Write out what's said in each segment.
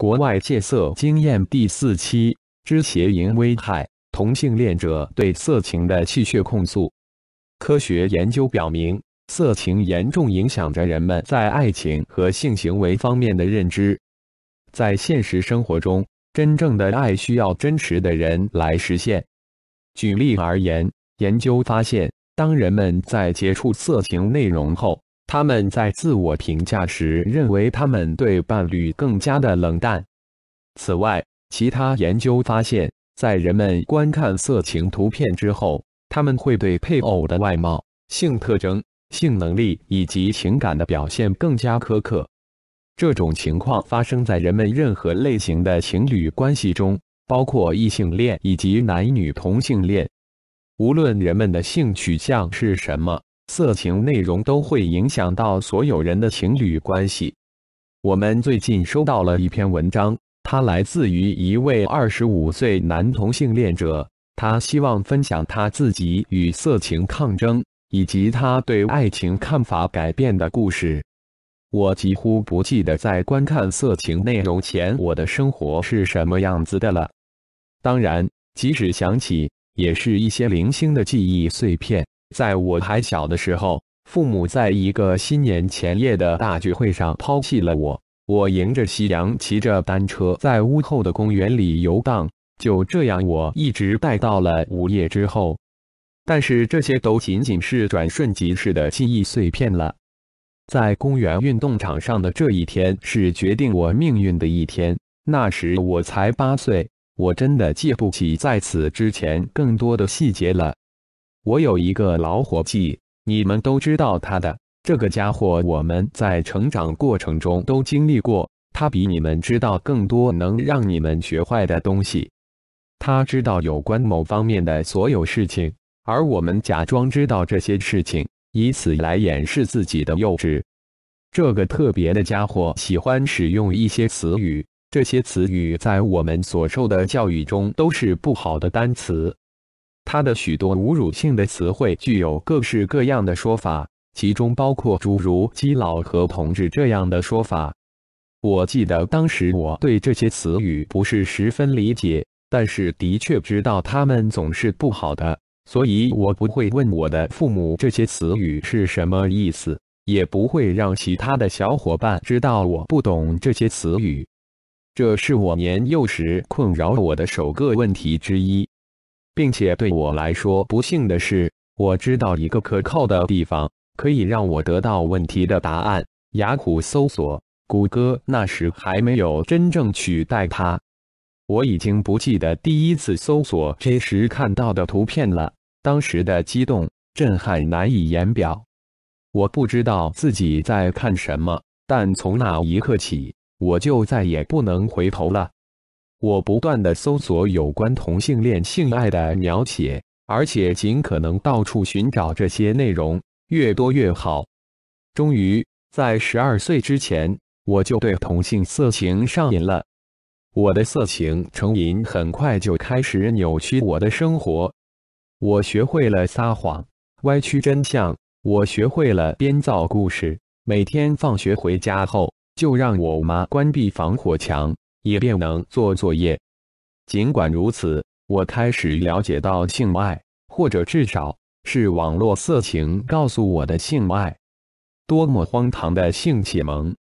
国外戒色经验第四期：之邪淫危害，同性恋者对色情的气血控诉。科学研究表明，色情严重影响着人们在爱情和性行为方面的认知。在现实生活中，真正的爱需要真实的人来实现。举例而言，研究发现，当人们在接触色情内容后，他们在自我评价时认为，他们对伴侣更加的冷淡。此外，其他研究发现，在人们观看色情图片之后，他们会对配偶的外貌、性特征、性能力以及情感的表现更加苛刻。这种情况发生在人们任何类型的情侣关系中，包括异性恋以及男女同性恋，无论人们的性取向是什么。色情内容都会影响到所有人的情侣关系。我们最近收到了一篇文章，它来自于一位25岁男同性恋者，他希望分享他自己与色情抗争以及他对爱情看法改变的故事。我几乎不记得在观看色情内容前我的生活是什么样子的了。当然，即使想起，也是一些零星的记忆碎片。在我还小的时候，父母在一个新年前夜的大聚会上抛弃了我。我迎着夕阳，骑着单车在屋后的公园里游荡。就这样，我一直待到了午夜之后。但是这些都仅仅是转瞬即逝的记忆碎片了。在公园运动场上的这一天是决定我命运的一天。那时我才八岁，我真的记不起在此之前更多的细节了。我有一个老伙计，你们都知道他的。这个家伙，我们在成长过程中都经历过。他比你们知道更多能让你们学坏的东西。他知道有关某方面的所有事情，而我们假装知道这些事情，以此来掩饰自己的幼稚。这个特别的家伙喜欢使用一些词语，这些词语在我们所受的教育中都是不好的单词。他的许多侮辱性的词汇具有各式各样的说法，其中包括诸如“基佬”和“同志”这样的说法。我记得当时我对这些词语不是十分理解，但是的确知道他们总是不好的，所以我不会问我的父母这些词语是什么意思，也不会让其他的小伙伴知道我不懂这些词语。这是我年幼时困扰我的首个问题之一。并且对我来说，不幸的是，我知道一个可靠的地方可以让我得到问题的答案。雅虎搜索、谷歌那时还没有真正取代它。我已经不记得第一次搜索 J 时看到的图片了，当时的激动、震撼难以言表。我不知道自己在看什么，但从那一刻起，我就再也不能回头了。我不断的搜索有关同性恋性爱的描写，而且尽可能到处寻找这些内容，越多越好。终于，在十二岁之前，我就对同性色情上瘾了。我的色情成瘾很快就开始扭曲我的生活。我学会了撒谎，歪曲真相；我学会了编造故事。每天放学回家后，就让我妈关闭防火墙。也便能做作业。尽管如此，我开始了解到性爱，或者至少是网络色情，告诉我的性爱多么荒唐的性启蒙。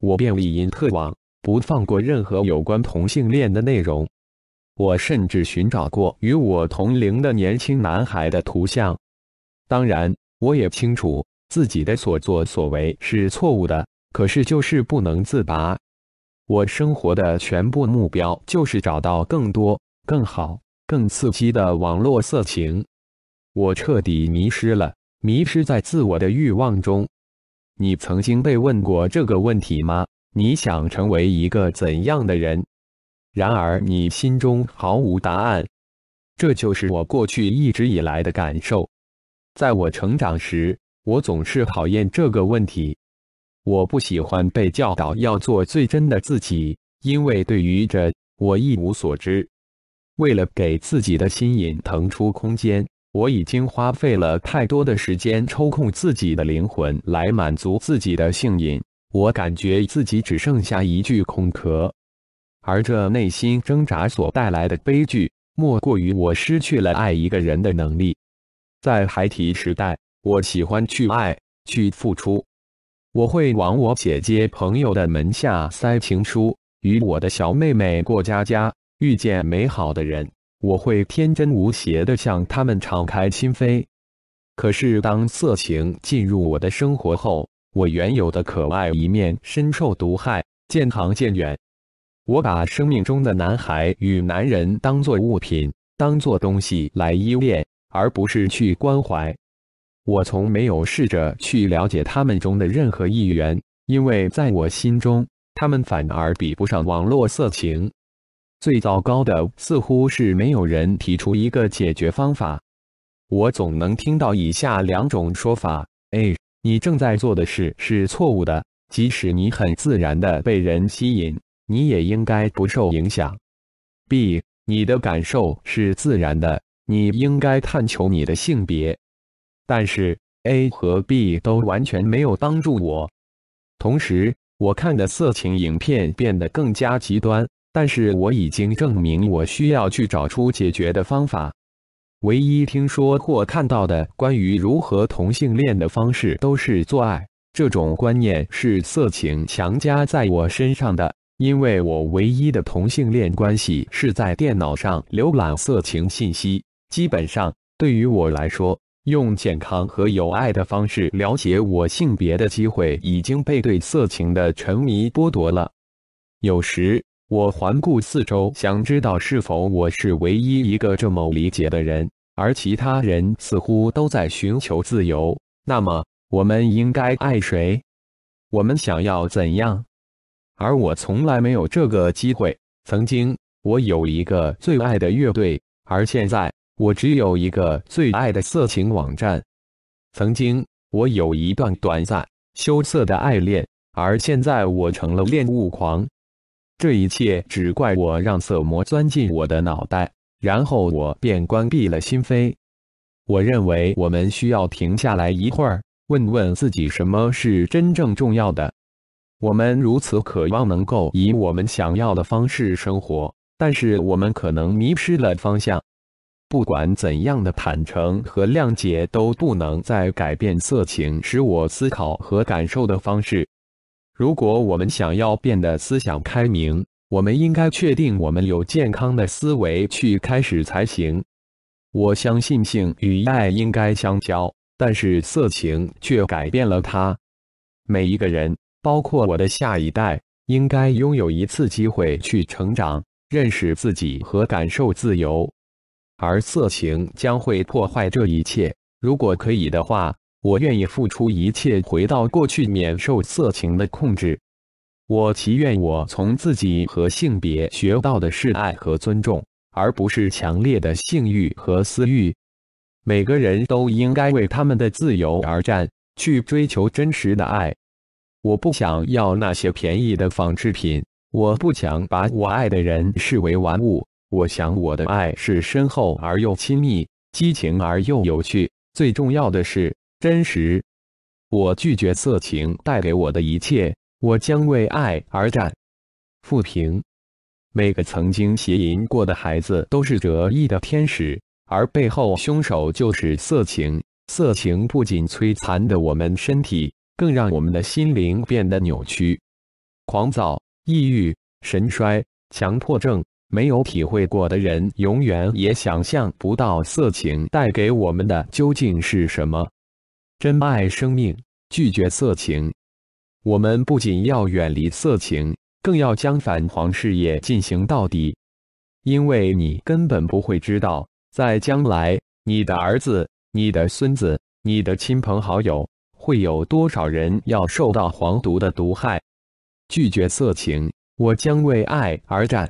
我便利因特网，不放过任何有关同性恋的内容。我甚至寻找过与我同龄的年轻男孩的图像。当然，我也清楚自己的所作所为是错误的，可是就是不能自拔。我生活的全部目标就是找到更多、更好、更刺激的网络色情。我彻底迷失了，迷失在自我的欲望中。你曾经被问过这个问题吗？你想成为一个怎样的人？然而，你心中毫无答案。这就是我过去一直以来的感受。在我成长时，我总是讨厌这个问题。我不喜欢被教导要做最真的自己，因为对于这我一无所知。为了给自己的心瘾腾出空间，我已经花费了太多的时间抽空自己的灵魂来满足自己的性瘾。我感觉自己只剩下一具空壳，而这内心挣扎所带来的悲剧，莫过于我失去了爱一个人的能力。在孩提时代，我喜欢去爱，去付出。我会往我姐姐朋友的门下塞情书，与我的小妹妹过家家。遇见美好的人，我会天真无邪地向他们敞开心扉。可是，当色情进入我的生活后，我原有的可爱一面深受毒害，渐行渐远。我把生命中的男孩与男人当作物品，当作东西来依恋，而不是去关怀。我从没有试着去了解他们中的任何一员，因为在我心中，他们反而比不上网络色情。最糟糕的似乎是没有人提出一个解决方法。我总能听到以下两种说法：A. 你正在做的事是错误的，即使你很自然的被人吸引，你也应该不受影响。B. 你的感受是自然的，你应该探求你的性别。但是 A 和 B 都完全没有帮助我。同时，我看的色情影片变得更加极端。但是我已经证明我需要去找出解决的方法。唯一听说或看到的关于如何同性恋的方式都是做爱。这种观念是色情强加在我身上的，因为我唯一的同性恋关系是在电脑上浏览色情信息。基本上，对于我来说。用健康和有爱的方式了解我性别的机会已经被对色情的沉迷剥夺了。有时我环顾四周，想知道是否我是唯一一个这么理解的人，而其他人似乎都在寻求自由。那么我们应该爱谁？我们想要怎样？而我从来没有这个机会。曾经我有一个最爱的乐队，而现在。我只有一个最爱的色情网站。曾经，我有一段短暂、羞涩的爱恋，而现在我成了恋物狂。这一切只怪我让色魔钻进我的脑袋，然后我便关闭了心扉。我认为我们需要停下来一会儿，问问自己什么是真正重要的。我们如此渴望能够以我们想要的方式生活，但是我们可能迷失了方向。不管怎样的坦诚和谅解，都不能再改变色情使我思考和感受的方式。如果我们想要变得思想开明，我们应该确定我们有健康的思维去开始才行。我相信性与爱应该相交，但是色情却改变了它。每一个人，包括我的下一代，应该拥有一次机会去成长、认识自己和感受自由。而色情将会破坏这一切。如果可以的话，我愿意付出一切，回到过去，免受色情的控制。我祈愿我从自己和性别学到的是爱和尊重，而不是强烈的性欲和私欲。每个人都应该为他们的自由而战，去追求真实的爱。我不想要那些便宜的仿制品。我不想把我爱的人视为玩物。我想，我的爱是深厚而又亲密，激情而又有趣。最重要的是真实。我拒绝色情带给我的一切，我将为爱而战。复评，每个曾经邪淫过的孩子都是折翼的天使，而背后凶手就是色情。色情不仅摧残的我们身体，更让我们的心灵变得扭曲、狂躁、抑郁、神衰、强迫症。没有体会过的人，永远也想象不到色情带给我们的究竟是什么。珍爱生命，拒绝色情。我们不仅要远离色情，更要将反黄事业进行到底。因为你根本不会知道，在将来，你的儿子、你的孙子、你的亲朋好友，会有多少人要受到黄毒的毒害。拒绝色情，我将为爱而战。